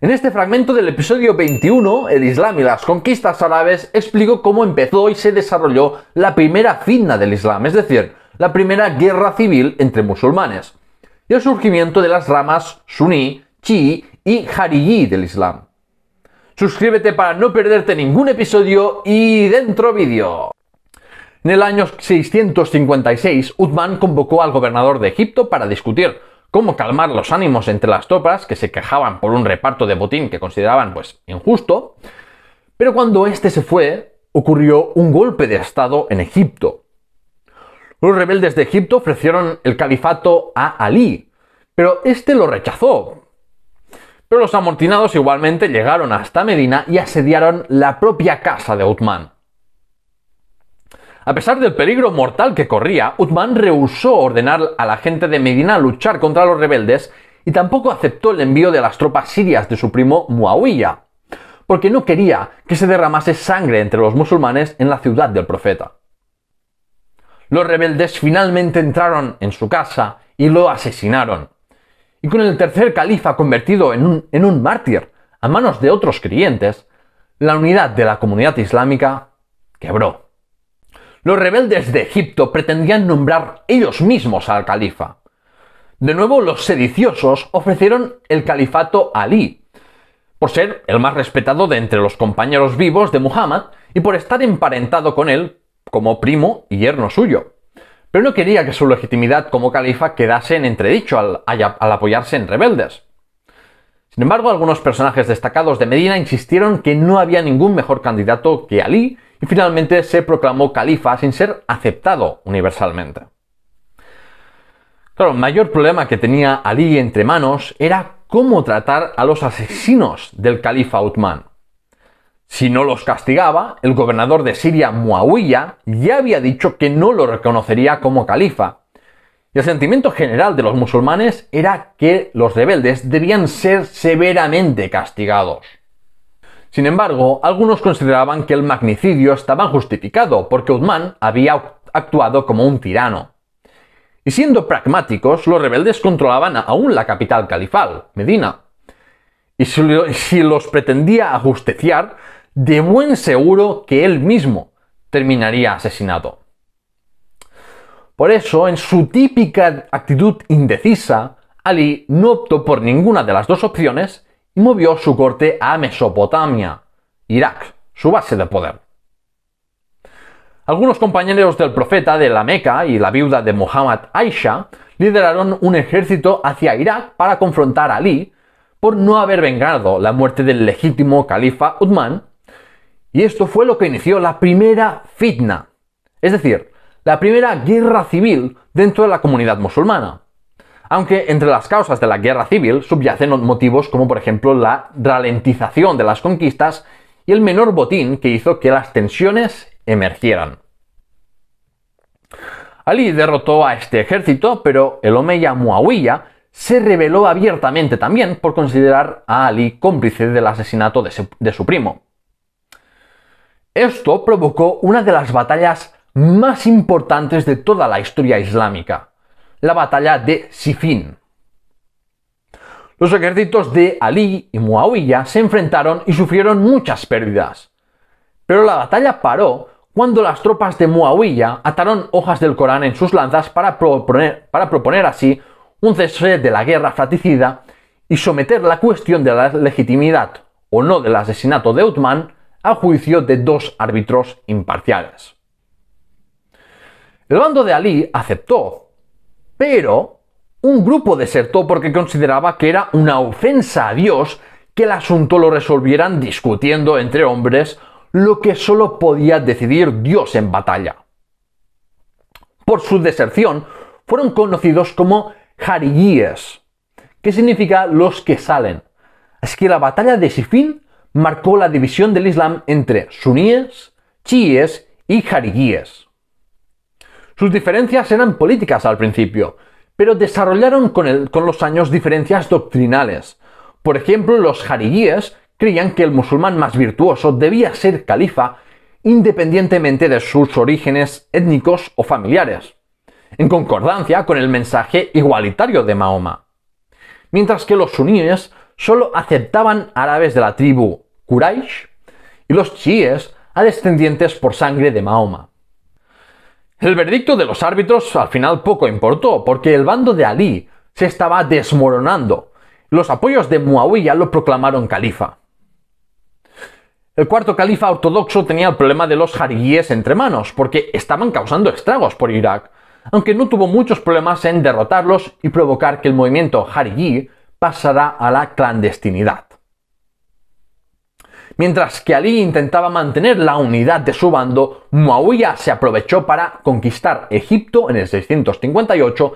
En este fragmento del episodio 21, El Islam y las conquistas árabes, explico cómo empezó y se desarrolló la primera finna del Islam, es decir, la primera guerra civil entre musulmanes, y el surgimiento de las ramas suní, chií y jarií del Islam. Suscríbete para no perderte ningún episodio y dentro vídeo. En el año 656, Uthman convocó al gobernador de Egipto para discutir cómo calmar los ánimos entre las tropas que se quejaban por un reparto de botín que consideraban pues injusto, pero cuando este se fue, ocurrió un golpe de estado en Egipto. Los rebeldes de Egipto ofrecieron el califato a Ali, pero este lo rechazó. Pero los amortinados igualmente llegaron hasta Medina y asediaron la propia casa de Uthman. A pesar del peligro mortal que corría, Uthman rehusó ordenar a la gente de Medina luchar contra los rebeldes y tampoco aceptó el envío de las tropas sirias de su primo Muawiyah, porque no quería que se derramase sangre entre los musulmanes en la ciudad del profeta. Los rebeldes finalmente entraron en su casa y lo asesinaron. Y con el tercer califa convertido en un, en un mártir a manos de otros creyentes, la unidad de la comunidad islámica quebró. Los rebeldes de Egipto pretendían nombrar ellos mismos al califa. De nuevo, los sediciosos ofrecieron el califato a Ali, por ser el más respetado de entre los compañeros vivos de Muhammad y por estar emparentado con él como primo y yerno suyo. Pero no quería que su legitimidad como califa quedase en entredicho al, al apoyarse en rebeldes. Sin embargo, algunos personajes destacados de Medina insistieron que no había ningún mejor candidato que Ali y finalmente se proclamó califa sin ser aceptado universalmente. Claro, el mayor problema que tenía Ali entre manos era cómo tratar a los asesinos del califa Uthman. Si no los castigaba, el gobernador de Siria, Muawiyah, ya había dicho que no lo reconocería como califa. Y el sentimiento general de los musulmanes era que los rebeldes debían ser severamente castigados. Sin embargo, algunos consideraban que el magnicidio estaba justificado porque Uthman había actuado como un tirano. Y siendo pragmáticos, los rebeldes controlaban aún la capital califal, Medina. Y si los pretendía ajusticiar, de buen seguro que él mismo terminaría asesinado. Por eso, en su típica actitud indecisa, Ali no optó por ninguna de las dos opciones movió su corte a Mesopotamia, Irak, su base de poder. Algunos compañeros del profeta de la Meca y la viuda de Muhammad Aisha lideraron un ejército hacia Irak para confrontar a Ali por no haber vengado la muerte del legítimo califa Uthman, y esto fue lo que inició la primera fitna, es decir, la primera guerra civil dentro de la comunidad musulmana. Aunque entre las causas de la guerra civil subyacen motivos como por ejemplo la ralentización de las conquistas y el menor botín que hizo que las tensiones emergieran. Ali derrotó a este ejército, pero el Omeya Muawiyah se rebeló abiertamente también por considerar a Ali cómplice del asesinato de su primo. Esto provocó una de las batallas más importantes de toda la historia islámica, la batalla de Sifin. Los ejércitos de Ali y Muawiyah se enfrentaron y sufrieron muchas pérdidas. Pero la batalla paró cuando las tropas de Muawiyah ataron hojas del Corán en sus lanzas para proponer, para proponer así un cese de la guerra fratricida y someter la cuestión de la legitimidad o no del asesinato de Uthman a juicio de dos árbitros imparciales. El bando de Ali aceptó pero un grupo desertó porque consideraba que era una ofensa a Dios que el asunto lo resolvieran discutiendo entre hombres lo que solo podía decidir Dios en batalla. Por su deserción, fueron conocidos como jariyíes, que significa los que salen. Así que la batalla de Sifín marcó la división del Islam entre suníes, chiíes y jariyíes. Sus diferencias eran políticas al principio, pero desarrollaron con, los años diferencias doctrinales. Por ejemplo, los jariyíes creían que el musulmán más virtuoso debía ser califa independientemente de sus orígenes étnicos o familiares, en concordancia con el mensaje igualitario de Mahoma. Mientras que los suníes solo aceptaban árabes de la tribu Quraysh y los chiíes a descendientes por sangre de Mahoma. El veredicto de los árbitros al final poco importó, porque el bando de Ali se estaba desmoronando. Los apoyos de Muawiya lo proclamaron califa. El cuarto califa ortodoxo tenía el problema de los harigíes entre manos, porque estaban causando estragos por Irak, aunque no tuvo muchos problemas en derrotarlos y provocar que el movimiento harigí pasara a la clandestinidad. Mientras que Ali intentaba mantener la unidad de su bando, Muawiyah se aprovechó para conquistar Egipto en el 658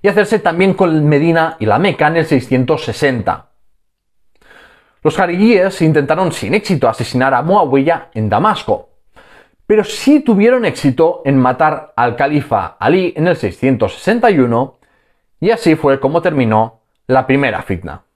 y hacerse también con Medina y la Meca en el 660. Los Harigíes intentaron sin éxito asesinar a Muawiyah en Damasco, pero sí tuvieron éxito en matar al califa Ali en el 661 y así fue como terminó la primera fitna.